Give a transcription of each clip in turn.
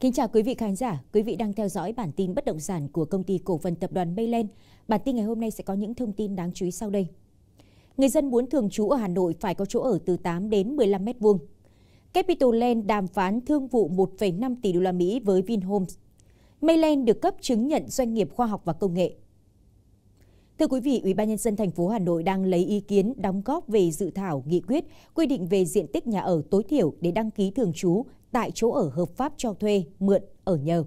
Kính chào quý vị khán giả, quý vị đang theo dõi bản tin bất động sản của công ty cổ phần tập đoàn Maylen. Bản tin ngày hôm nay sẽ có những thông tin đáng chú ý sau đây. Người dân muốn thường trú ở Hà Nội phải có chỗ ở từ 8 đến 15 mét vuông. Capital Land đàm phán thương vụ 1,5 tỷ đô la Mỹ với Vinhomes. Maylen được cấp chứng nhận doanh nghiệp khoa học và công nghệ. Thưa quý vị, Ủy ban nhân dân thành phố Hà Nội đang lấy ý kiến đóng góp về dự thảo nghị quyết quy định về diện tích nhà ở tối thiểu để đăng ký thường trú tại chỗ ở hợp pháp cho thuê, mượn, ở nhờ.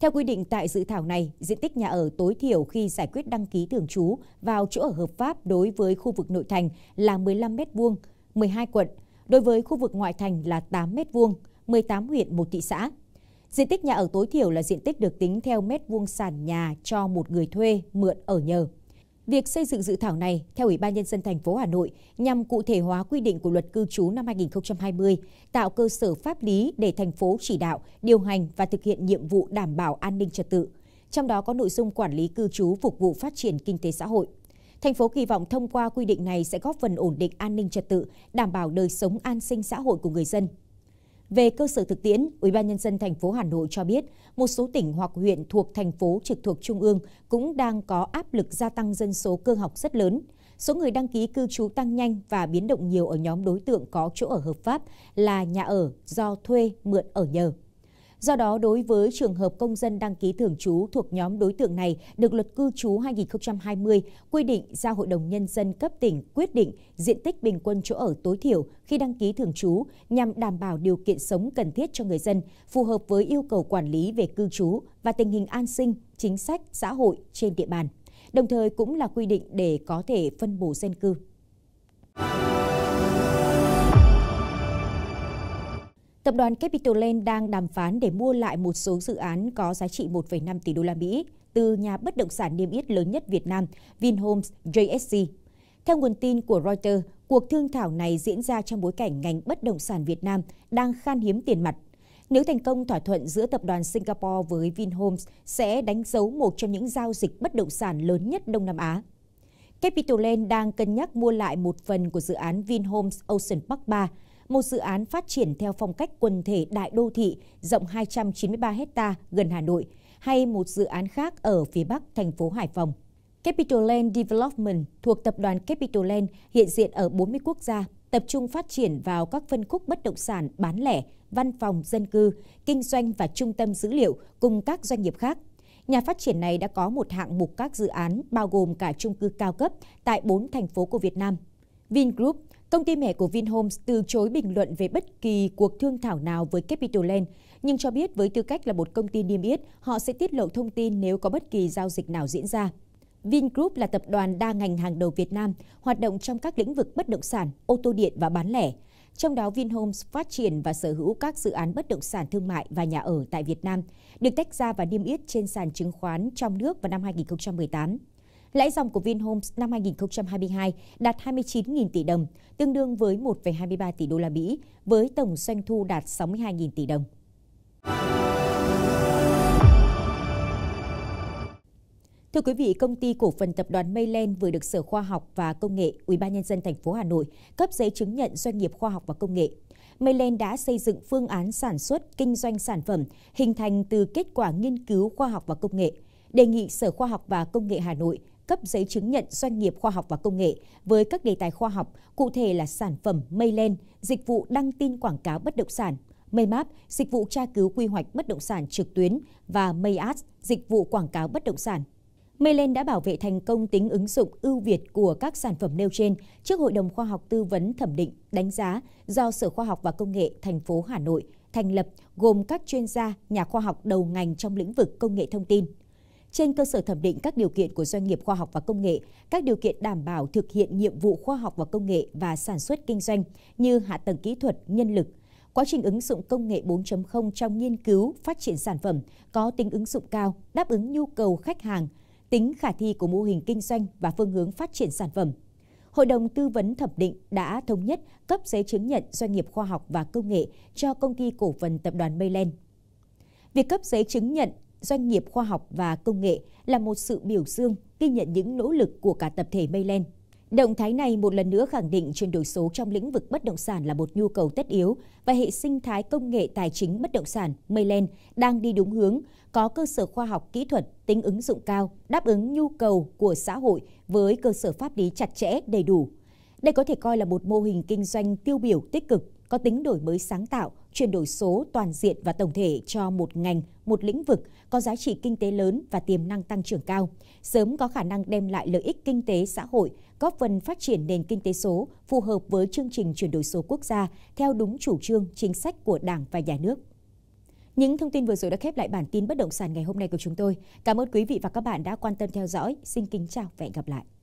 Theo quy định tại dự thảo này, diện tích nhà ở tối thiểu khi giải quyết đăng ký thường trú vào chỗ ở hợp pháp đối với khu vực nội thành là 15 m2, 12 quận, đối với khu vực ngoại thành là 8 m2, 18 huyện, 1 thị xã. Diện tích nhà ở tối thiểu là diện tích được tính theo mét vuông sàn nhà cho một người thuê, mượn ở nhờ. Việc xây dựng dự thảo này theo Ủy ban nhân dân thành phố Hà Nội nhằm cụ thể hóa quy định của Luật cư trú năm 2020, tạo cơ sở pháp lý để thành phố chỉ đạo, điều hành và thực hiện nhiệm vụ đảm bảo an ninh trật tự, trong đó có nội dung quản lý cư trú phục vụ phát triển kinh tế xã hội. Thành phố kỳ vọng thông qua quy định này sẽ góp phần ổn định an ninh trật tự, đảm bảo đời sống an sinh xã hội của người dân về cơ sở thực tiễn, ủy ban nhân dân thành phố Hà Nội cho biết, một số tỉnh hoặc huyện thuộc thành phố trực thuộc trung ương cũng đang có áp lực gia tăng dân số cơ học rất lớn. Số người đăng ký cư trú tăng nhanh và biến động nhiều ở nhóm đối tượng có chỗ ở hợp pháp là nhà ở do thuê, mượn ở nhờ. Do đó, đối với trường hợp công dân đăng ký thường trú thuộc nhóm đối tượng này được luật cư trú 2020 quy định ra Hội đồng Nhân dân cấp tỉnh quyết định diện tích bình quân chỗ ở tối thiểu khi đăng ký thường trú nhằm đảm bảo điều kiện sống cần thiết cho người dân, phù hợp với yêu cầu quản lý về cư trú và tình hình an sinh, chính sách, xã hội trên địa bàn. Đồng thời cũng là quy định để có thể phân bổ dân cư. Tập đoàn Capital Land đang đàm phán để mua lại một số dự án có giá trị 1,5 tỷ đô la Mỹ từ nhà bất động sản niêm yết lớn nhất Việt Nam, Vinhomes JSC. Theo nguồn tin của Reuters, cuộc thương thảo này diễn ra trong bối cảnh ngành bất động sản Việt Nam đang khan hiếm tiền mặt. Nếu thành công thỏa thuận giữa tập đoàn Singapore với Vinhomes sẽ đánh dấu một trong những giao dịch bất động sản lớn nhất Đông Nam Á. Capital Land đang cân nhắc mua lại một phần của dự án Vinhomes Ocean Park 3 một dự án phát triển theo phong cách quần thể đại đô thị rộng 293 hecta gần Hà Nội, hay một dự án khác ở phía bắc thành phố Hải Phòng. Capital Land Development thuộc tập đoàn Capital Land hiện diện ở 40 quốc gia, tập trung phát triển vào các phân khúc bất động sản bán lẻ, văn phòng, dân cư, kinh doanh và trung tâm dữ liệu cùng các doanh nghiệp khác. Nhà phát triển này đã có một hạng mục các dự án bao gồm cả chung cư cao cấp tại 4 thành phố của Việt Nam Vingroup, công ty mẹ của Vinhomes, từ chối bình luận về bất kỳ cuộc thương thảo nào với Capital Land, nhưng cho biết với tư cách là một công ty niêm yết, họ sẽ tiết lộ thông tin nếu có bất kỳ giao dịch nào diễn ra. Vingroup là tập đoàn đa ngành hàng đầu Việt Nam, hoạt động trong các lĩnh vực bất động sản, ô tô điện và bán lẻ. Trong đó, Vinhomes phát triển và sở hữu các dự án bất động sản thương mại và nhà ở tại Việt Nam, được tách ra và niêm yết trên sàn chứng khoán trong nước vào năm 2018. Lãi dòng của Vinhomes năm 2022 đạt 29.000 tỷ đồng, tương đương với 1,23 tỷ đô la Mỹ, với tổng doanh thu đạt 62.000 tỷ đồng. Thưa quý vị, công ty cổ phần tập đoàn Mayland vừa được Sở Khoa học và Công nghệ UBND thành phố Hà Nội cấp giấy chứng nhận doanh nghiệp khoa học và công nghệ. Mayland đã xây dựng phương án sản xuất, kinh doanh sản phẩm hình thành từ kết quả nghiên cứu khoa học và công nghệ, đề nghị Sở Khoa học và Công nghệ Hà Nội cấp giấy chứng nhận doanh nghiệp khoa học và công nghệ với các đề tài khoa học, cụ thể là sản phẩm mây len, dịch vụ đăng tin quảng cáo bất động sản, Maymap, dịch vụ tra cứu quy hoạch bất động sản trực tuyến và Mayads, dịch vụ quảng cáo bất động sản. Maylen đã bảo vệ thành công tính ứng dụng ưu việt của các sản phẩm nêu trên trước Hội đồng Khoa học Tư vấn Thẩm định, đánh giá do Sở Khoa học và Công nghệ thành phố Hà Nội thành lập gồm các chuyên gia, nhà khoa học đầu ngành trong lĩnh vực công nghệ thông tin trên cơ sở thẩm định các điều kiện của doanh nghiệp khoa học và công nghệ, các điều kiện đảm bảo thực hiện nhiệm vụ khoa học và công nghệ và sản xuất kinh doanh như hạ tầng kỹ thuật, nhân lực. Quá trình ứng dụng công nghệ 4.0 trong nghiên cứu, phát triển sản phẩm có tính ứng dụng cao, đáp ứng nhu cầu khách hàng, tính khả thi của mô hình kinh doanh và phương hướng phát triển sản phẩm. Hội đồng tư vấn thẩm định đã thống nhất cấp giấy chứng nhận doanh nghiệp khoa học và công nghệ cho công ty cổ phần tập đoàn Mayland. Việc cấp giấy chứng nhận doanh nghiệp khoa học và công nghệ là một sự biểu dương ghi nhận những nỗ lực của cả tập thể Mayland. Động thái này một lần nữa khẳng định chuyển đổi số trong lĩnh vực bất động sản là một nhu cầu tất yếu và hệ sinh thái công nghệ tài chính bất động sản Mayland đang đi đúng hướng, có cơ sở khoa học kỹ thuật, tính ứng dụng cao, đáp ứng nhu cầu của xã hội với cơ sở pháp lý chặt chẽ, đầy đủ. Đây có thể coi là một mô hình kinh doanh tiêu biểu tích cực có tính đổi mới sáng tạo, chuyển đổi số toàn diện và tổng thể cho một ngành, một lĩnh vực có giá trị kinh tế lớn và tiềm năng tăng trưởng cao, sớm có khả năng đem lại lợi ích kinh tế xã hội, góp phần phát triển nền kinh tế số phù hợp với chương trình chuyển đổi số quốc gia theo đúng chủ trương, chính sách của Đảng và nhà nước. Những thông tin vừa rồi đã khép lại bản tin bất động sản ngày hôm nay của chúng tôi. Cảm ơn quý vị và các bạn đã quan tâm theo dõi. Xin kính chào và hẹn gặp lại.